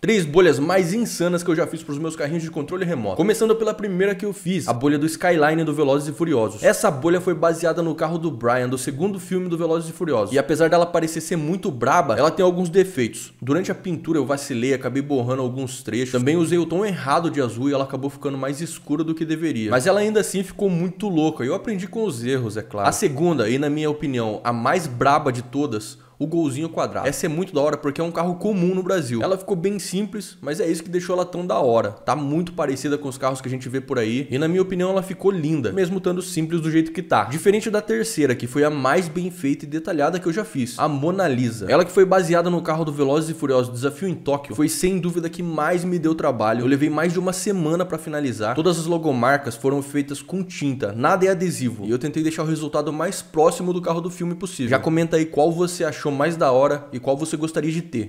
Três bolhas mais insanas que eu já fiz para os meus carrinhos de controle remoto. Começando pela primeira que eu fiz, a bolha do Skyline do Velozes e Furiosos. Essa bolha foi baseada no carro do Brian, do segundo filme do Velozes e Furiosos. E apesar dela parecer ser muito braba, ela tem alguns defeitos. Durante a pintura eu vacilei, acabei borrando alguns trechos. Também usei o tom errado de azul e ela acabou ficando mais escura do que deveria. Mas ela ainda assim ficou muito louca e eu aprendi com os erros, é claro. A segunda, e na minha opinião, a mais braba de todas, o golzinho quadrado. Essa é muito da hora porque é um carro comum no Brasil. Ela ficou bem simples, mas é isso que deixou ela tão da hora. Tá muito parecida com os carros que a gente vê por aí e na minha opinião ela ficou linda, mesmo estando simples do jeito que tá. Diferente da terceira, que foi a mais bem feita e detalhada que eu já fiz, a Mona Lisa. Ela que foi baseada no carro do Velozes e Furiosos Desafio em Tóquio, foi sem dúvida que mais me deu trabalho. Eu levei mais de uma semana para finalizar. Todas as logomarcas foram feitas com tinta, nada é adesivo. E eu tentei deixar o resultado mais próximo do carro do filme possível. Já comenta aí qual você achou achou é mais da hora e qual você gostaria de ter.